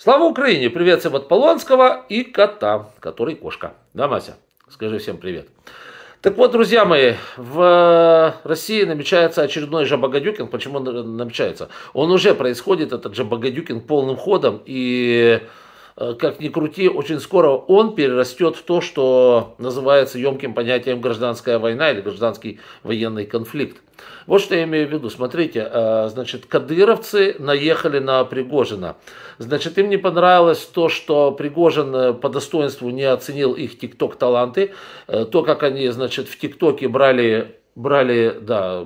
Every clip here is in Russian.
Слава Украине! Привет всем от Полонского и кота, который кошка. Да, Мася? Скажи всем привет. Так вот, друзья мои, в России намечается очередной жабогадюкинг. Почему э, намечается? Он уже происходит, этот жабогадюкинг, полным ходом. И Э, как ни крути, очень скоро он перерастет в то, что называется емким понятием гражданская война или гражданский военный конфликт. Вот что я имею в виду. Смотрите, э, значит, кадыровцы наехали на Пригожина. Значит, им не понравилось то, что Пригожин э, по достоинству не оценил их тикток-таланты, то, как они, значит, в тиктоке брали, брали, да,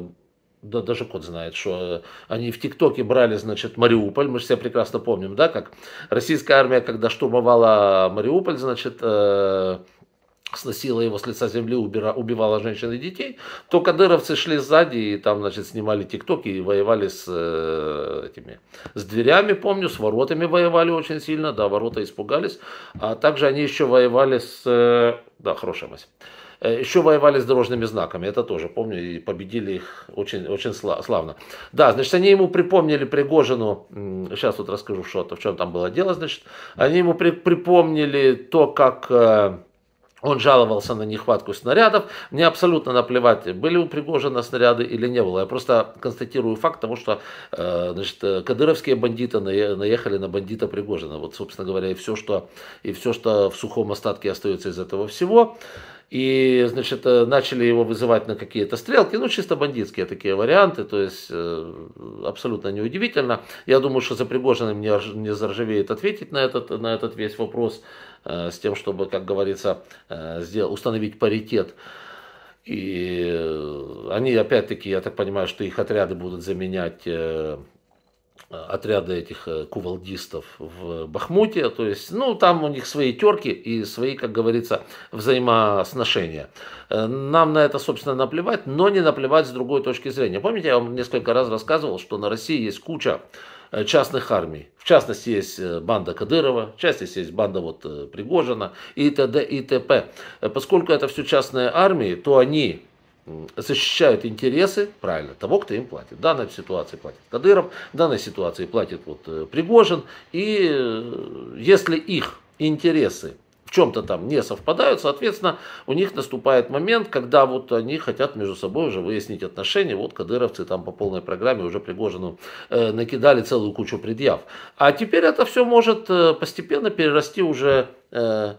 да даже кот знает, что э, они в ТикТоке брали, значит, Мариуполь, мы же все прекрасно помним, да, как российская армия, когда штурмовала Мариуполь, значит, э, сносила его с лица земли, убира, убивала женщин и детей, то кадыровцы шли сзади и там, значит, снимали ТикТок и воевали с э, этими, с дверями, помню, с воротами воевали очень сильно, да, ворота испугались, а также они еще воевали с, э, да, хорошая мать, э, еще воевали с дорожными знаками, это тоже помню, и победили их очень, очень славно. Да, значит, они ему припомнили Пригожину, сейчас вот расскажу, что в чем там было дело, значит, они ему при, припомнили то, как э, он жаловался на нехватку снарядов. Мне абсолютно наплевать, были у Пригожина снаряды или не было. Я просто констатирую факт того, что э, значит, э, кадыровские бандиты наехали на бандита Пригожина. Вот, собственно говоря, и все, что, и все, что в сухом остатке остается из этого всего. И, значит, э, начали его вызывать на какие-то стрелки, ну, чисто бандитские такие варианты, то есть э, абсолютно неудивительно. Я думаю, что за Пригожиным не, не заржавеет ответить на этот, на этот весь вопрос, э, с тем, чтобы, как говорится, сдел- установить паритет. И они, опять-таки, я так понимаю, что их отряды будут заменять Э, отряда этих э, кувалдистов в Бахмуте. То есть, ну, там у них свои терки и свои, как говорится, взаимосношения. Э, нам на это, собственно, наплевать, но не наплевать с другой точки зрения. Помните, я вам несколько раз рассказывал, что на России есть куча частных армий. В частности, есть банда Кадырова, в частности, есть банда вот Пригожина и т.д. и т.п. Поскольку это все частные армии, то они защищают интересы, правильно, того, кто им платит. В данной ситуации платит Кадыров, в данной ситуации платит вот э, Пригожин. И э, если их интересы в чем-то там не совпадают, соответственно, у них наступает момент, когда вот они хотят между собой уже выяснить отношения. Вот кадыровцы там по полной программе уже Пригожину э, накидали целую кучу предъяв. А теперь это все может э, постепенно перерасти уже э,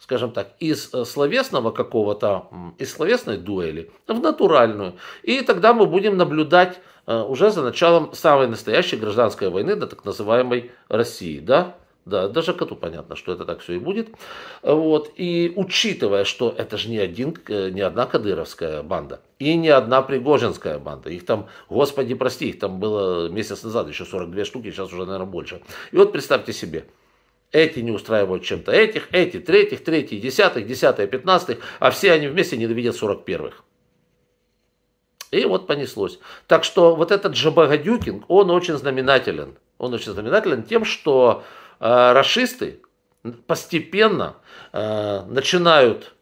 скажем так, из э, словесного какого-то, из словесной дуэли в натуральную. И тогда мы будем наблюдать э, уже за началом самой настоящей гражданской войны до так называемой России, да? Да, даже коту понятно, что это так все и будет. Вот. И учитывая, что это же не, один, э, не одна кадыровская банда, и не одна пригожинская банда. Их там, господи прости, их там было месяц назад еще 42 штуки, сейчас уже, наверное, больше. И вот представьте себе – эти не устраивают чем-то этих, эти третьих, третьи десятых, десятые пятнадцатых, а все они вместе не ненавидят сорок первых. И вот понеслось. Так что вот этот Жабагадюкинг, он очень знаменателен. Он очень знаменателен тем, что э, расисты постепенно э, начинают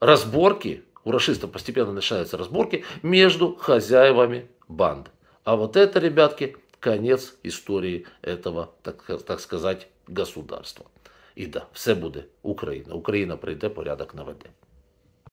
разборки, у расистов постепенно начинаются разборки между хозяевами банд. А вот это, ребятки, конец истории этого, так, так сказать, государства. І да, все буде Україна. Україна прийде, порядок наведе.